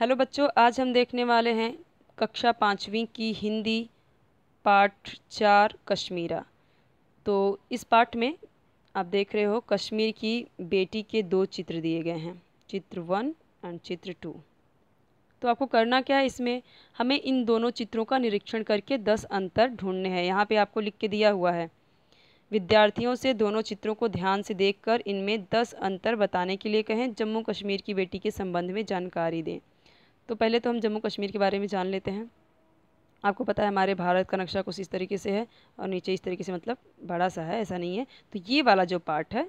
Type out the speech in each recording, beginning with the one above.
hello बच्चों आज हम देखने वाले हैं कक्षा पाँचवीं की हिंदी पाठ चार कश्मीरा तो इस पाठ में आप देख रहे हो कश्मीर की बेटी के दो चित्र दिए गए हैं चित्र वन एंड चित्र टू तो आपको करना क्या है इसमें हमें इन दोनों चित्रों का निरीक्षण करके दस अंतर ढूंढने हैं यहाँ पे आपको लिख के दिया हुआ है विद्यार्थियों से दोनों चित्रों को ध्यान से देखकर इनमें दस अंतर बताने के लिए कहें जम्मू कश्मीर की बेटी के संबंध में जानकारी दें तो पहले तो हम जम्मू कश्मीर के बारे में जान लेते हैं आपको पता है हमारे भारत का नक्शा कुछ इस तरीके से है और नीचे इस तरीके से मतलब बड़ा सा है ऐसा नहीं है तो ये वाला जो पार्ट है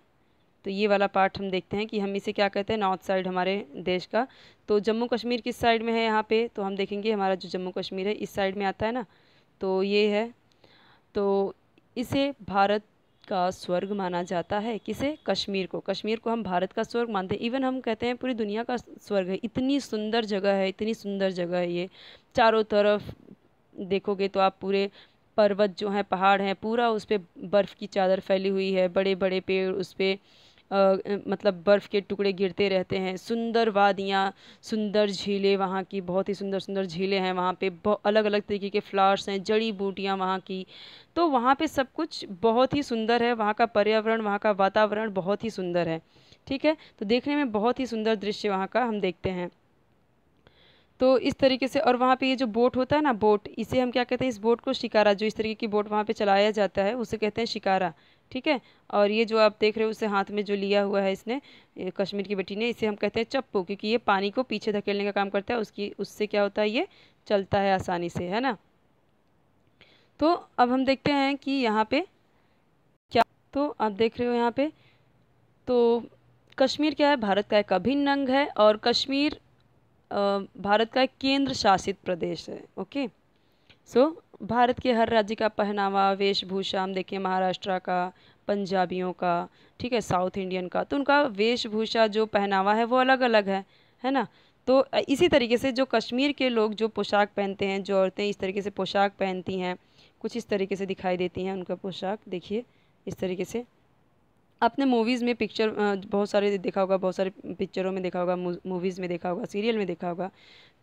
तो ये वाला पार्ट हम देखते हैं कि हम इसे क्या कहते हैं नॉर्थ साइड हमारे देश का तो जम्मू कश्मीर किस साइड में है यहाँ पे तो हम देखेंगे हमारा जो जम्मू कश्मीर है इस साइड में आता है ना तो ये है तो इसे भारत का स्वर्ग माना जाता है किसे कश्मीर को कश्मीर को हम भारत का स्वर्ग मानते हैं इवन हम कहते हैं पूरी दुनिया का स्वर्ग है इतनी सुंदर जगह है इतनी सुंदर जगह है ये चारों तरफ देखोगे तो आप पूरे पर्वत जो हैं पहाड़ हैं पूरा उस पर बर्फ़ की चादर फैली हुई है बड़े बड़े पेड़ उस पर पे मतलब बर्फ़ के टुकड़े गिरते रहते हैं सुंदर वादियाँ सुंदर झीलें वहाँ की बहुत ही सुंदर सुंदर झीलें हैं वहाँ पे अलग अलग तरीके के फ्लावर्स हैं जड़ी बूटियाँ वहाँ की तो वहाँ पे सब कुछ बहुत ही सुंदर है वहाँ का पर्यावरण वहाँ का वातावरण बहुत ही सुंदर है ठीक है तो देखने में बहुत ही सुंदर दृश्य वहाँ का हम देखते हैं तो इस तरीके से और वहाँ पे ये जो बोट होता है ना बोट इसे हम क्या कहते हैं इस बोट को शिकारा जो इस तरीके की बोट वहाँ पे चलाया जाता है उसे कहते हैं शिकारा ठीक है और ये जो आप देख रहे हो उसे हाथ में जो लिया हुआ है इसने कश्मीर की बेटी ने इसे हम कहते हैं चप्पू क्योंकि ये पानी को पीछे धकेलने का काम करता है उसकी उससे क्या होता है ये चलता है आसानी से है ना तो अब हम देखते हैं कि यहाँ पे क्या तो आप देख रहे हो यहाँ पे तो कश्मीर क्या है भारत का एक अभिन्न अंग है और कश्मीर भारत का केंद्र शासित प्रदेश है ओके सो भारत के हर राज्य का पहनावा वेशभूषा हम देखें महाराष्ट्र का पंजाबियों का ठीक है साउथ इंडियन का तो उनका वेशभूषा जो पहनावा है वो अलग अलग है है ना तो इसी तरीके से जो कश्मीर के लोग जो पोशाक पहनते हैं जो औरतें इस तरीके से पोशाक पहनती हैं कुछ इस तरीके से दिखाई देती हैं उनका पोशाक देखिए इस तरीके से आपने मूवीज़ में पिक्चर बहुत सारे देखा होगा बहुत सारे पिक्चरों में देखा होगा मूवीज़ में देखा होगा सीरियल में देखा होगा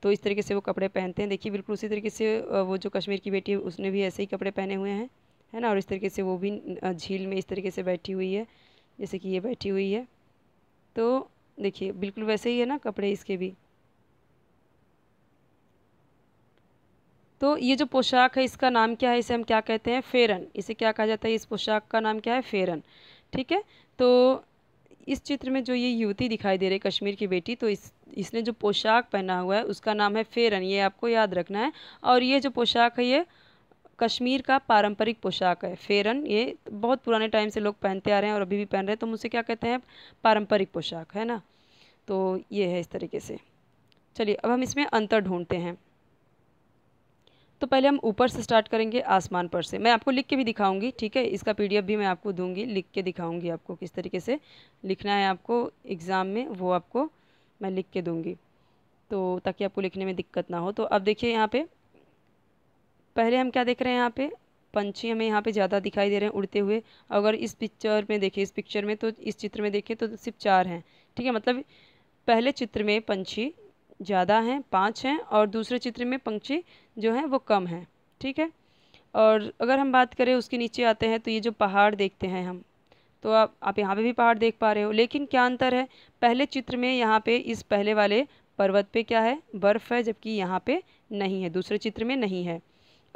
तो इस तरीके से वो कपड़े पहनते हैं देखिए बिल्कुल उसी तरीके से वो जो कश्मीर की बेटी है उसने भी ऐसे ही कपड़े पहने हुए हैं है ना और इस तरीके से वो भी झील में इस तरीके से बैठी हुई है जैसे कि ये बैठी हुई है तो देखिए बिल्कुल वैसे ही है ना कपड़े इसके भी तो ये जो पोशाक है इसका नाम क्या है इसे हम क्या कहते हैं फेरन इसे क्या कहा जाता है इस पोशाक का नाम क्या है फेरन ठीक है तो इस चित्र में जो ये युवती दिखाई दे रही है कश्मीर की बेटी तो इस इसने जो पोशाक पहना हुआ है उसका नाम है फेरन ये आपको याद रखना है और ये जो पोशाक है ये कश्मीर का पारंपरिक पोशाक है फेरन ये बहुत पुराने टाइम से लोग पहनते आ रहे हैं और अभी भी पहन रहे हैं तो मुझसे क्या कहते हैं पारंपरिक पोशाक है ना तो ये है इस तरीके से चलिए अब हम इसमें अंतर ढूंढते हैं तो पहले हम ऊपर से स्टार्ट करेंगे आसमान पर से मैं आपको लिख के भी दिखाऊंगी ठीक है इसका पीडीएफ भी मैं आपको दूंगी लिख के दिखाऊंगी आपको किस तरीके से लिखना है आपको एग्ज़ाम में वो आपको मैं लिख के दूँगी तो ताकि आपको लिखने में दिक्कत ना हो तो अब देखिए यहाँ पर पहले हम क्या देख रहे हैं यहाँ पर पंछी हमें यहाँ पर ज़्यादा दिखाई दे रहे हैं उड़ते हुए अगर इस पिक्चर में देखें इस पिक्चर में तो इस चित्र में देखें तो सिर्फ चार हैं ठीक है मतलब पहले चित्र में पंछी ज़्यादा हैं पाँच हैं और दूसरे चित्र में पंक्षी जो हैं वो कम हैं ठीक है और अगर हम बात करें उसके नीचे आते हैं तो ये जो पहाड़ देखते हैं हम तो आप आप यहाँ पे भी पहाड़ देख पा रहे हो लेकिन क्या अंतर है पहले चित्र में यहाँ पे इस पहले वाले पर्वत पे क्या है बर्फ़ है जबकि यहाँ पे नहीं है दूसरे चित्र में नहीं है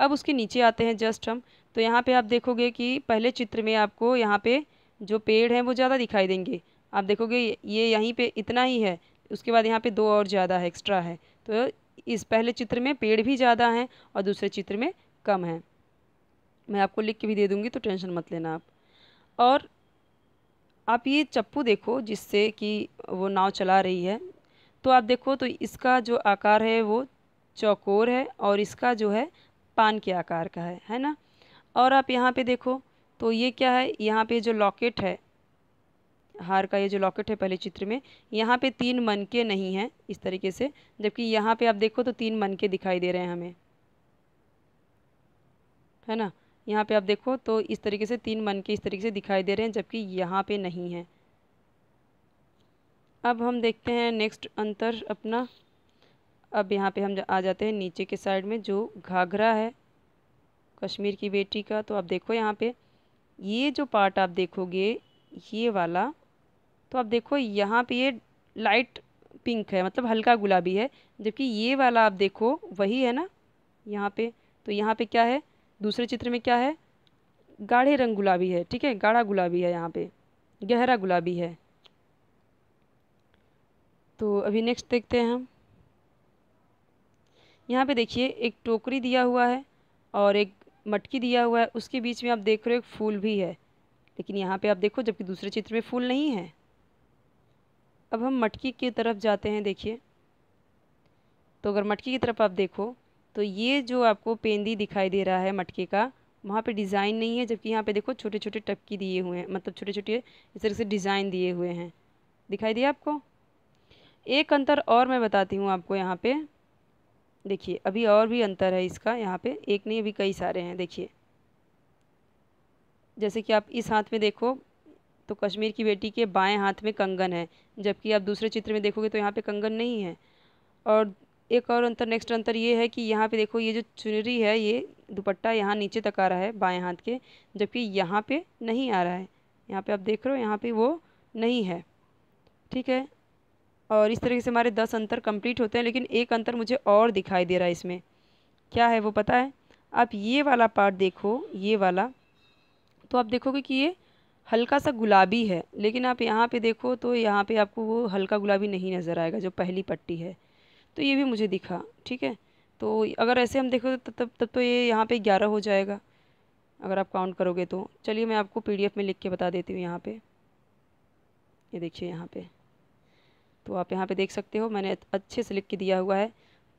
अब उसके नीचे आते हैं जस्ट हम तो यहाँ पे आप देखोगे कि पहले चित्र में आपको यहाँ पे जो पेड़ हैं वो ज़्यादा दिखाई देंगे आप देखोगे ये यहीं पर इतना ही है उसके बाद यहाँ पे दो और ज़्यादा है एक्स्ट्रा है तो इस पहले चित्र में पेड़ भी ज़्यादा हैं और दूसरे चित्र में कम है मैं आपको लिख के भी दे दूँगी तो टेंशन मत लेना आप और आप ये चप्पू देखो जिससे कि वो नाव चला रही है तो आप देखो तो इसका जो आकार है वो चौकोर है और इसका जो है पान के आकार का है है ना और आप यहाँ पे देखो तो ये क्या है यहाँ पे जो लॉकेट है हार का ये जो लॉकेट है पहले चित्र में यहाँ पे तीन मन के नहीं हैं इस तरीके से जबकि यहाँ पे आप देखो तो तीन मन के दिखाई दे रहे हैं हमें है ना यहाँ पे आप देखो तो इस तरीके से तीन मन के इस तरीके से दिखाई दे रहे हैं जबकि यहाँ पे नहीं है अब हम देखते हैं नेक्स्ट अंतर अपना अब यहाँ पर हम जा, आ जाते हैं नीचे के साइड में जो घाघरा है कश्मीर की बेटी का तो आप देखो यहाँ पर ये जो पार्ट आप देखोगे ये वाला तो आप देखो यहाँ पे ये लाइट पिंक है मतलब हल्का गुलाबी है जबकि ये वाला आप देखो वही है ना यहाँ पे तो यहाँ पे क्या है दूसरे चित्र में क्या है गाढ़े रंग गुलाबी है ठीक है गाढ़ा गुलाबी है यहाँ पे गहरा गुलाबी है तो अभी नेक्स्ट देखते हैं हम यहाँ पे देखिए एक टोकरी दिया हुआ है और एक मटकी दिया हुआ है उसके बीच में आप देख रहे हो एक फूल भी है लेकिन यहाँ पे आप देखो जबकि दूसरे चित्र में फूल नहीं है अब हम मटकी की तरफ जाते हैं देखिए तो अगर मटकी की तरफ आप देखो तो ये जो आपको पेंदी दिखाई दे रहा है मटके का वहाँ पे डिज़ाइन नहीं है जबकि यहाँ पे देखो छोटे छोटे टपकी दिए हुए हैं मतलब छोटे छोटे इस तरह से डिज़ाइन दिए हुए हैं दिखाई दिया आपको एक अंतर और मैं बताती हूँ आपको यहाँ पे देखिए अभी और भी अंतर है इसका यहाँ पे एक नहीं अभी कई सारे हैं देखिए जैसे कि आप इस हाथ में देखो तो कश्मीर की बेटी के बाएं हाथ में कंगन है जबकि आप दूसरे चित्र में देखोगे तो यहाँ पे कंगन नहीं है और एक और अंतर नेक्स्ट अंतर ये है कि यहाँ पे देखो ये जो चुनरी है ये दुपट्टा यहाँ नीचे तक आ रहा है बाएं हाथ के जबकि यहाँ पे नहीं आ रहा है यहाँ पे आप देख रहे हो यहाँ पे वो नहीं है ठीक है और इस तरीके से हमारे दस अंतर कंप्लीट होते हैं लेकिन एक अंतर मुझे और दिखाई दे रहा है इसमें क्या है वो पता है आप ये वाला पार्ट देखो ये वाला तो आप देखोगे कि ये हल्का सा गुलाबी है लेकिन आप यहाँ पे देखो तो यहाँ पे आपको वो हल्का गुलाबी नहीं नज़र आएगा जो पहली पट्टी है तो ये भी मुझे दिखा ठीक है तो अगर ऐसे हम देखो तो तब तब तो ये यहाँ पे ग्यारह हो जाएगा अगर आप काउंट करोगे तो चलिए मैं आपको पीडीएफ में लिख के बता देती हूँ यहाँ पर ये देखिए यहाँ पर तो आप यहाँ पर देख सकते हो मैंने अच्छे से लिख के दिया हुआ है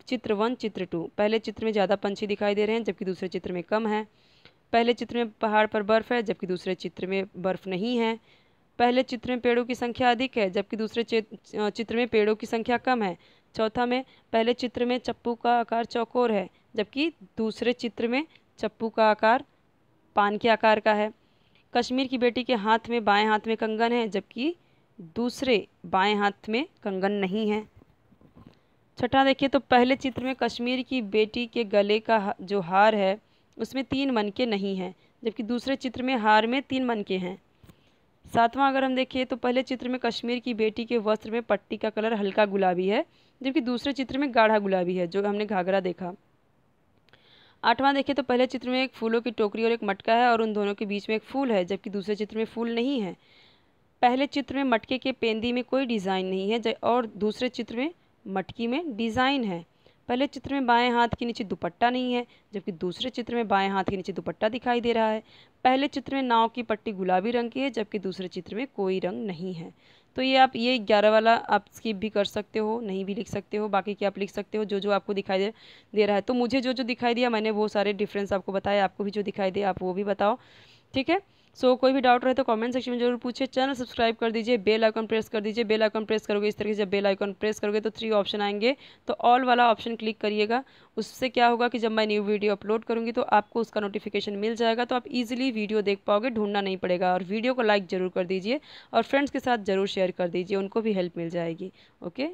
चित्र वन चित्र टू पहले चित्र में ज़्यादा पंछी दिखाई दे रहे हैं जबकि दूसरे चित्र में कम है पहले चित्र में पहाड़ पर बर्फ़ है जबकि दूसरे चित्र में बर्फ़ नहीं है पहले चित्र में पेड़ों की संख्या अधिक है जबकि दूसरे चित्र में पेड़ों की संख्या कम है चौथा में पहले चित्र में चप्पू का आकार चौकोर है जबकि दूसरे चित्र में चप्पू का आकार पान के आकार का है कश्मीर की बेटी के हाथ में बाएं हाथ में कंगन है जबकि दूसरे बाएं हाथ में कंगन नहीं है छठा देखिए तो पहले चित्र में कश्मीर की बेटी के गले का जो हार है उसमें तीन मन के नहीं हैं जबकि दूसरे चित्र में हार में तीन मन के हैं सातवां अगर हम देखें तो पहले चित्र में कश्मीर की बेटी के वस्त्र में पट्टी का कलर हल्का गुलाबी है जबकि दूसरे चित्र में गाढ़ा गुलाबी है जो हमने घाघरा देखा आठवां देखें तो पहले चित्र में एक फूलों की टोकरी और एक मटका है और उन दोनों के बीच में एक फूल है जबकि दूसरे चित्र में फूल नहीं है पहले चित्र में मटके के पेंदी में कोई डिज़ाइन नहीं है और दूसरे चित्र में मटकी में डिज़ाइन है पहले चित्र में बाएं हाथ के नीचे दुपट्टा नहीं है जबकि दूसरे चित्र में बाएं हाथ के नीचे दुपट्टा दिखाई दे रहा है पहले चित्र में नाव की पट्टी गुलाबी रंग की है जबकि दूसरे चित्र में कोई रंग नहीं है तो ये आप ये ग्यारह वाला आप स्किप भी कर सकते हो नहीं भी लिख सकते हो बाकी क्या आप लिख सकते हो जो जो आपको दिखाई दे रहा है तो मुझे जो जो दिखाई दिया मैंने वो सारे डिफ्रेंस आपको बताया आपको भी जो दिखाई दे आप वो भी बताओ ठीक है सो so, कोई भी डाउट रहे तो कमेंट सेक्शन में जरूर पूछे चैनल सब्सक्राइब कर दीजिए बेल आइकन प्रेस कर दीजिए बेल आइकन प्रेस करोगे इस तरीके से जब बेल आइकन प्रेस करोगे तो थ्री ऑप्शन आएंगे तो ऑल वाला ऑप्शन क्लिक करिएगा उससे क्या होगा कि जब मैं न्यू वीडियो अपलोड करूँगी तो आपको उसका नोटिफिकेशन मिल जाएगा तो आप ईजिली वीडियो देख पाओगे ढूंढना नहीं पड़ेगा और वीडियो को लाइक ज़रूर कर दीजिए और फ्रेंड्स के साथ ज़रूर शेयर कर दीजिए उनको भी हेल्प मिल जाएगी ओके